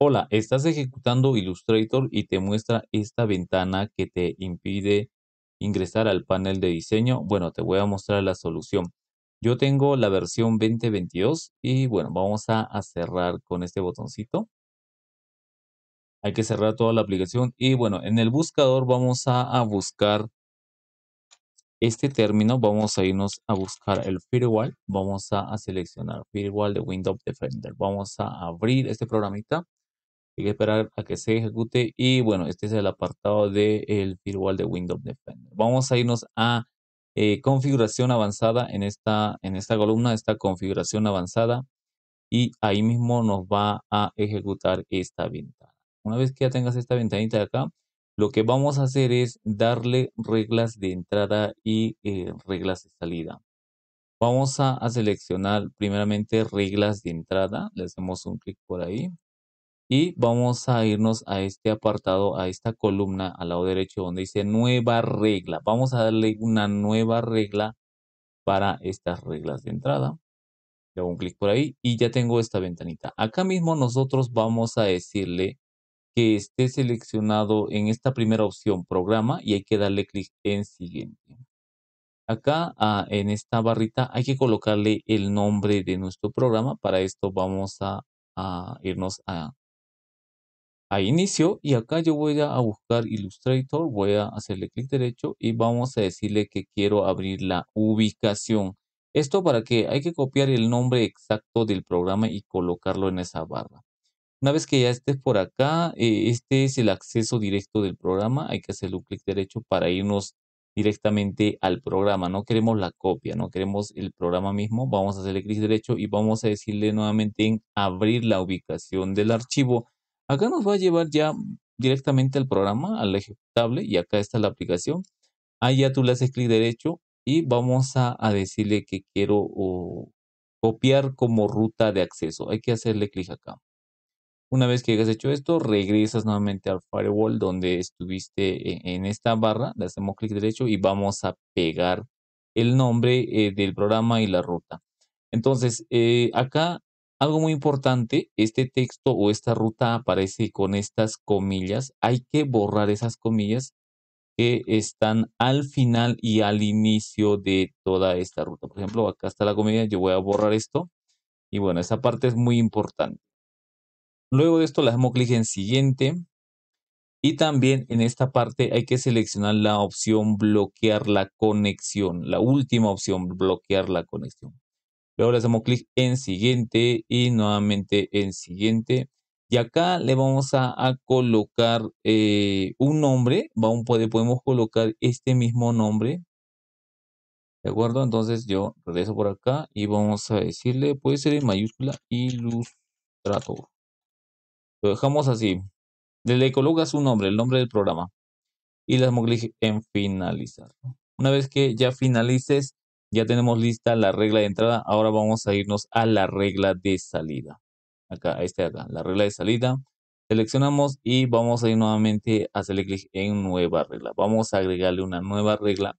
Hola, estás ejecutando Illustrator y te muestra esta ventana que te impide ingresar al panel de diseño. Bueno, te voy a mostrar la solución. Yo tengo la versión 2022 y bueno, vamos a, cerrar con este botoncito. Hay que cerrar toda la aplicación y bueno, en el buscador vamos a, buscar este término. Vamos a irnos a buscar el firewall. Vamos a, a seleccionar firewall de Windows Defender. Vamos a abrir este programita hay que esperar a que se ejecute y bueno, este es el apartado del virtual firewall de Windows Defender. Vamos a irnos a eh, configuración avanzada en esta, en esta columna, esta configuración avanzada y ahí mismo nos va a ejecutar esta ventana. Una vez que ya tengas esta ventanita de acá, lo que vamos a hacer es darle reglas de entrada y eh, reglas de salida. Vamos a, a, seleccionar primeramente reglas de entrada, le hacemos un clic por ahí y vamos a irnos a este apartado, a esta columna al lado derecho donde dice nueva regla. Vamos a darle una nueva regla para estas reglas de entrada. Le hago un clic por ahí y ya tengo esta ventanita. Acá mismo nosotros vamos a decirle que esté seleccionado en esta primera opción programa y hay que darle clic en siguiente. Acá ah, en esta barrita hay que colocarle el nombre de nuestro programa. Para esto vamos a irnos a a inicio y acá yo voy a buscar Illustrator, voy a hacerle clic derecho y vamos a decirle que quiero abrir la ubicación. Esto para que hay que copiar el nombre exacto del programa y colocarlo en esa barra. Una vez que ya estés por acá, eh, este es el acceso directo del programa. Hay que hacerle un clic derecho para irnos directamente al programa. No queremos la copia, no queremos el programa mismo. Vamos a hacerle clic derecho y vamos a decirle nuevamente en abrir la ubicación del archivo Acá nos va a llevar ya directamente al programa, al ejecutable, y acá está la aplicación. Ahí ya tú le haces clic derecho y vamos a, decirle que quiero copiar como ruta de acceso. Hay que hacerle clic acá. Una vez que hayas hecho esto, regresas nuevamente al firewall donde estuviste e, en, esta barra. Le hacemos clic derecho y vamos a pegar el nombre eh, del programa y la ruta. Entonces, eh, acá algo muy importante, este texto o esta ruta aparece con estas comillas. Hay que borrar esas comillas que están al final y al inicio de toda esta ruta. Por ejemplo, acá está la comilla, yo voy a borrar esto. Y bueno, esa parte es muy importante. Luego de esto le hacemos clic en siguiente. Y también en esta parte hay que seleccionar la opción bloquear la conexión, la última opción, bloquear la conexión. Luego le hacemos clic en siguiente y nuevamente en siguiente. Y acá le vamos a, colocar eh, un nombre. podemos colocar este mismo nombre. ¿De acuerdo? Entonces yo regreso por acá y vamos a decirle, puede ser en mayúscula, ilustrator. Lo dejamos así. Le, colocas un nombre, el nombre del programa. Y le damos clic en finalizar. Una vez que ya finalices, ya tenemos lista la regla de entrada. Ahora vamos a irnos a la regla de salida. Acá, a este acá, la regla de salida. Seleccionamos y vamos a ir nuevamente a hacerle clic en nueva regla. Vamos a agregarle una nueva regla.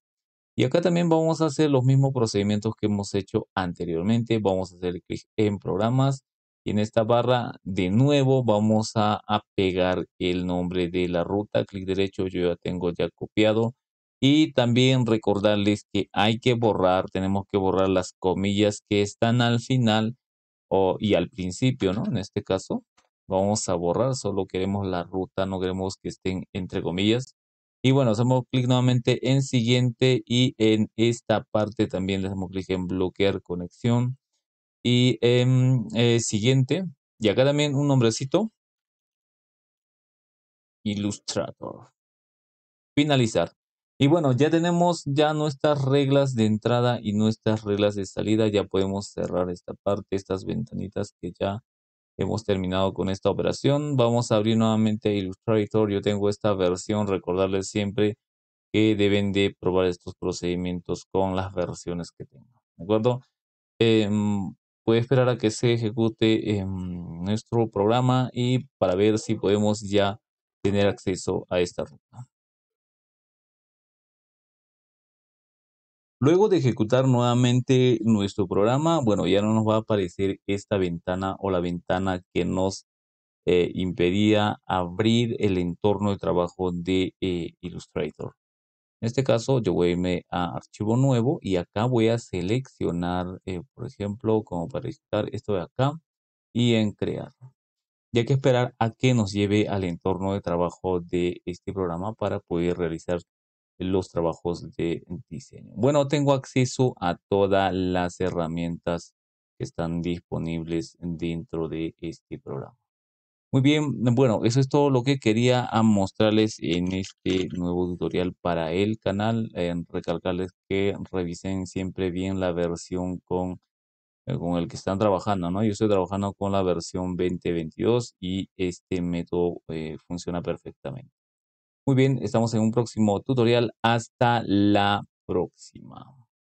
Y acá también vamos a hacer los mismos procedimientos que hemos hecho anteriormente. Vamos a hacer clic en programas. Y en esta barra de nuevo vamos a, a pegar el nombre de la ruta. Clic derecho, yo ya tengo ya copiado y también recordarles que hay que borrar, tenemos que borrar las comillas que están al final y al principio, ¿no? En este caso, vamos a borrar, solo queremos la ruta, no queremos que estén entre comillas. Y bueno, hacemos clic nuevamente en siguiente y en esta parte también le hacemos clic en bloquear conexión y en eh, siguiente. Y acá también un nombrecito. Illustrator. Finalizar. Y bueno, ya tenemos ya nuestras reglas de entrada y nuestras reglas de salida. Ya podemos cerrar esta parte, estas ventanitas que ya hemos terminado con esta operación. Vamos a abrir nuevamente Illustrator. Yo tengo esta versión. Recordarles siempre que deben de probar estos procedimientos con las versiones que tengan. ¿De acuerdo? Em, esperar a que se ejecute em, nuestro programa y para ver si podemos ya tener acceso a esta ruta. Luego de ejecutar nuevamente nuestro programa, bueno, ya no nos va a aparecer esta ventana o la ventana que nos eh, impedía abrir el entorno de trabajo de eh, Illustrator. En este caso, yo voy a irme a archivo nuevo y acá voy a seleccionar, eh, por ejemplo, como para ejecutar esto de acá y en crear. ya hay que esperar a que nos lleve al entorno de trabajo de este programa para poder realizar los trabajos de diseño. Bueno, tengo acceso a todas las herramientas que están disponibles dentro de este programa. Muy bien, bueno, eso es todo lo que quería ah, mostrarles en este nuevo tutorial para el canal. en eh, recalcarles que revisen siempre bien la versión con, eh, con el que están trabajando, ¿no? Yo estoy trabajando con la versión 2022 y este método eh, funciona perfectamente. Muy bien, estamos en un próximo tutorial. Hasta la próxima.